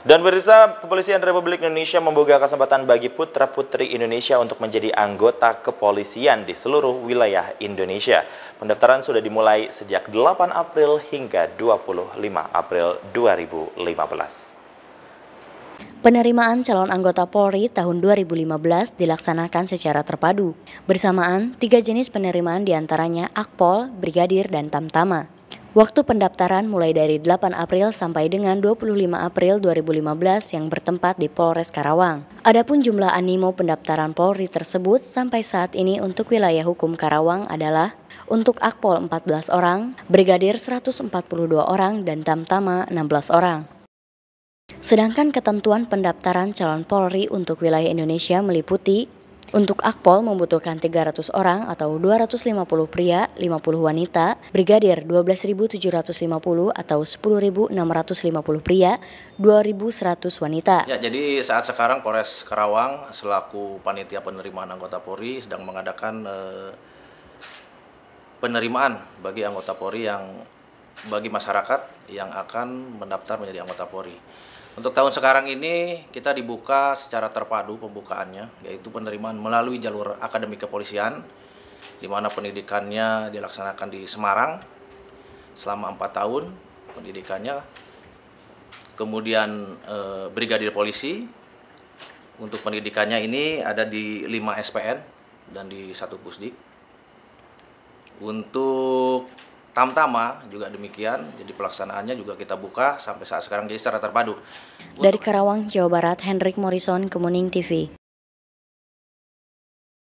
Dan berita Kepolisian Republik Indonesia membuka kesempatan bagi putra-putri Indonesia untuk menjadi anggota kepolisian di seluruh wilayah Indonesia. Pendaftaran sudah dimulai sejak 8 April hingga 25 April 2015. Penerimaan calon anggota Polri tahun 2015 dilaksanakan secara terpadu. Bersamaan, tiga jenis penerimaan diantaranya Akpol, Brigadir, dan Tamtama. Waktu pendaftaran mulai dari 8 April sampai dengan 25 April 2015 yang bertempat di Polres Karawang. Adapun jumlah animo pendaftaran Polri tersebut sampai saat ini untuk wilayah hukum Karawang adalah untuk Akpol 14 orang, Brigadir 142 orang, dan Tamtama 16 orang. Sedangkan ketentuan pendaftaran calon Polri untuk wilayah Indonesia meliputi untuk Akpol membutuhkan 300 orang atau 250 pria, 50 wanita, Brigadir 12.750 atau 10.650 pria, 2.100 wanita. Ya, jadi saat sekarang Polres Karawang selaku panitia penerimaan anggota Polri sedang mengadakan eh, penerimaan bagi anggota Polri yang bagi masyarakat yang akan mendaftar menjadi anggota Polri. Untuk tahun sekarang ini kita dibuka secara terpadu pembukaannya, yaitu penerimaan melalui jalur akademik kepolisian, di mana pendidikannya dilaksanakan di Semarang selama empat tahun pendidikannya, kemudian e, brigadir polisi untuk pendidikannya ini ada di lima SPN dan di satu pusdik. Untuk Tamtama juga demikian, jadi pelaksanaannya juga kita buka sampai saat sekarang jadi secara terpadu. Dari Karawang, Jawa Barat, Hendrik Morrison, Kemuning TV.